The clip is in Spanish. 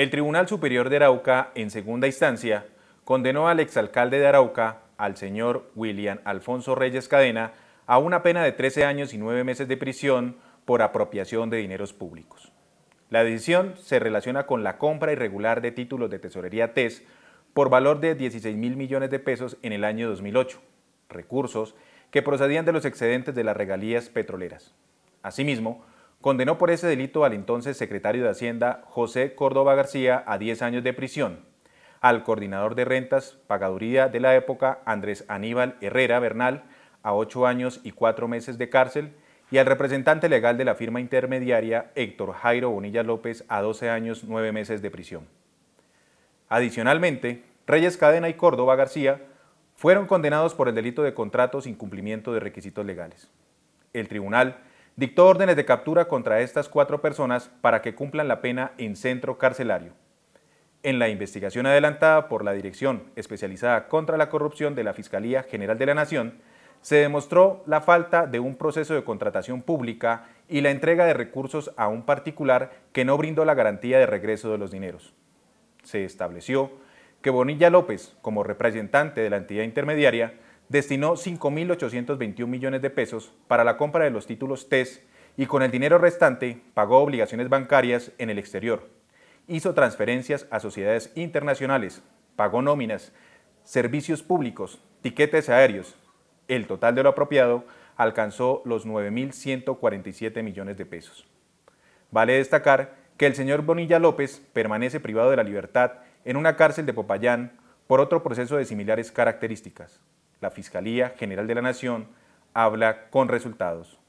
El Tribunal Superior de Arauca, en segunda instancia, condenó al exalcalde de Arauca, al señor William Alfonso Reyes Cadena, a una pena de 13 años y 9 meses de prisión por apropiación de dineros públicos. La decisión se relaciona con la compra irregular de títulos de tesorería TES por valor de 16 mil millones de pesos en el año 2008, recursos que procedían de los excedentes de las regalías petroleras. Asimismo, condenó por ese delito al entonces secretario de Hacienda José Córdoba García a 10 años de prisión, al coordinador de rentas pagaduría de la época Andrés Aníbal Herrera Bernal a 8 años y 4 meses de cárcel y al representante legal de la firma intermediaria Héctor Jairo Bonilla López a 12 años 9 meses de prisión. Adicionalmente, Reyes Cadena y Córdoba García fueron condenados por el delito de contratos cumplimiento de requisitos legales. El tribunal dictó órdenes de captura contra estas cuatro personas para que cumplan la pena en centro carcelario. En la investigación adelantada por la Dirección Especializada contra la Corrupción de la Fiscalía General de la Nación, se demostró la falta de un proceso de contratación pública y la entrega de recursos a un particular que no brindó la garantía de regreso de los dineros. Se estableció que Bonilla López, como representante de la entidad intermediaria, destinó 5.821 millones de pesos para la compra de los títulos TES y con el dinero restante pagó obligaciones bancarias en el exterior. Hizo transferencias a sociedades internacionales, pagó nóminas, servicios públicos, tiquetes aéreos. El total de lo apropiado alcanzó los 9.147 millones de pesos. Vale destacar que el señor Bonilla López permanece privado de la libertad en una cárcel de Popayán por otro proceso de similares características la Fiscalía General de la Nación habla con resultados.